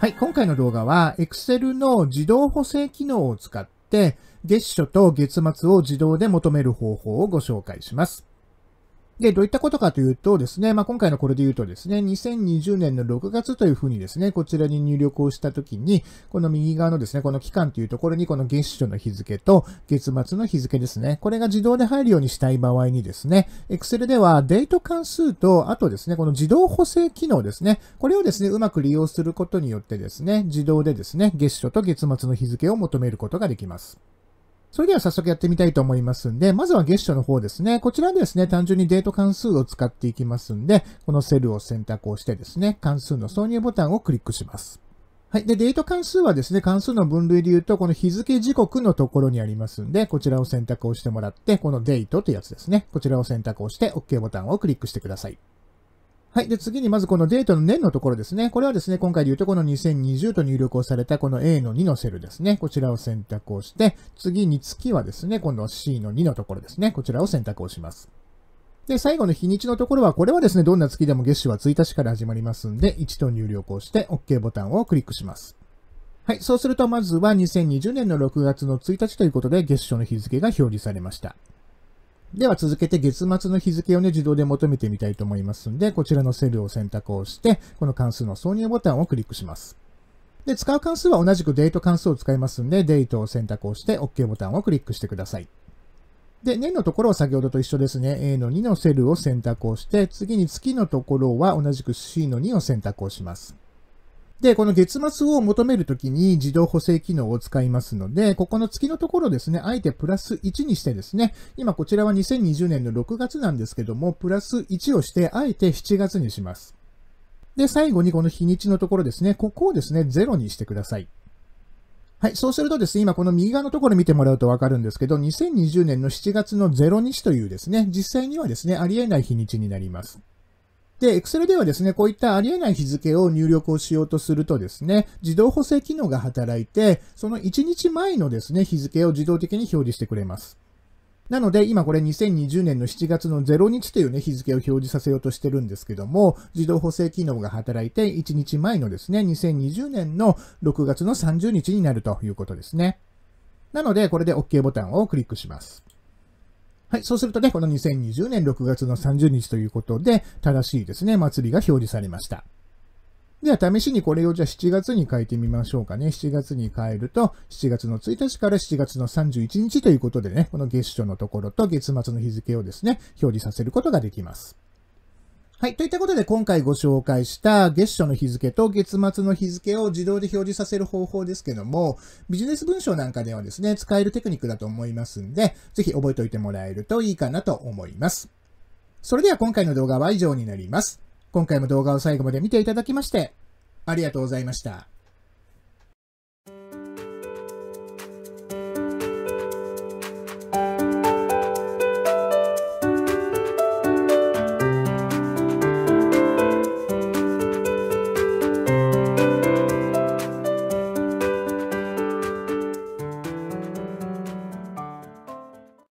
はい、今回の動画は Excel の自動補正機能を使って月初と月末を自動で求める方法をご紹介します。で、どういったことかというとですね、まあ、今回のこれで言うとですね、2020年の6月というふうにですね、こちらに入力をしたときに、この右側のですね、この期間というところにこの月初の日付と月末の日付ですね、これが自動で入るようにしたい場合にですね、Excel ではデート関数と、あとですね、この自動補正機能ですね、これをですね、うまく利用することによってですね、自動でですね、月初と月末の日付を求めることができます。それでは早速やってみたいと思いますんで、まずは月初の方ですね。こちらですね、単純にデート関数を使っていきますんで、このセルを選択をしてですね、関数の挿入ボタンをクリックします。はい。で、デート関数はですね、関数の分類で言うと、この日付時刻のところにありますんで、こちらを選択をしてもらって、このデートというやつですね。こちらを選択をして、OK ボタンをクリックしてください。はい。で、次にまずこのデートの年のところですね。これはですね、今回で言うとこの2020と入力をされたこの A の2のセルですね。こちらを選択をして、次に月はですね、この C の2のところですね。こちらを選択をします。で、最後の日にちのところは、これはですね、どんな月でも月収は1日から始まりますんで、1と入力をして OK ボタンをクリックします。はい。そうすると、まずは2020年の6月の1日ということで、月初の日付が表示されました。では続けて月末の日付をね、自動で求めてみたいと思いますんで、こちらのセルを選択をして、この関数の挿入ボタンをクリックします。で、使う関数は同じくデート関数を使いますんで、デートを選択をして OK ボタンをクリックしてください。で、年のところは先ほどと一緒ですね。A の2のセルを選択をして、次に月のところは同じく C の2を選択をします。で、この月末を求めるときに自動補正機能を使いますので、ここの月のところですね、あえてプラス1にしてですね、今こちらは2020年の6月なんですけども、プラス1をして、あえて7月にします。で、最後にこの日にちのところですね、ここをですね、0にしてください。はい、そうするとですね、今この右側のところ見てもらうとわかるんですけど、2020年の7月の0日というですね、実際にはですね、ありえない日にちになります。で、Excel ではですね、こういったありえない日付を入力をしようとするとですね、自動補正機能が働いて、その1日前のですね、日付を自動的に表示してくれます。なので、今これ2020年の7月の0日というね、日付を表示させようとしてるんですけども、自動補正機能が働いて、1日前のですね、2020年の6月の30日になるということですね。なので、これで OK ボタンをクリックします。はい、そうするとね、この2020年6月の30日ということで、正しいですね、祭りが表示されました。では、試しにこれをじゃあ7月に変えてみましょうかね。7月に変えると、7月の1日から7月の31日ということでね、この月初のところと月末の日付をですね、表示させることができます。はい。といったことで今回ご紹介した月初の日付と月末の日付を自動で表示させる方法ですけども、ビジネス文章なんかではですね、使えるテクニックだと思いますんで、ぜひ覚えておいてもらえるといいかなと思います。それでは今回の動画は以上になります。今回も動画を最後まで見ていただきまして、ありがとうございました。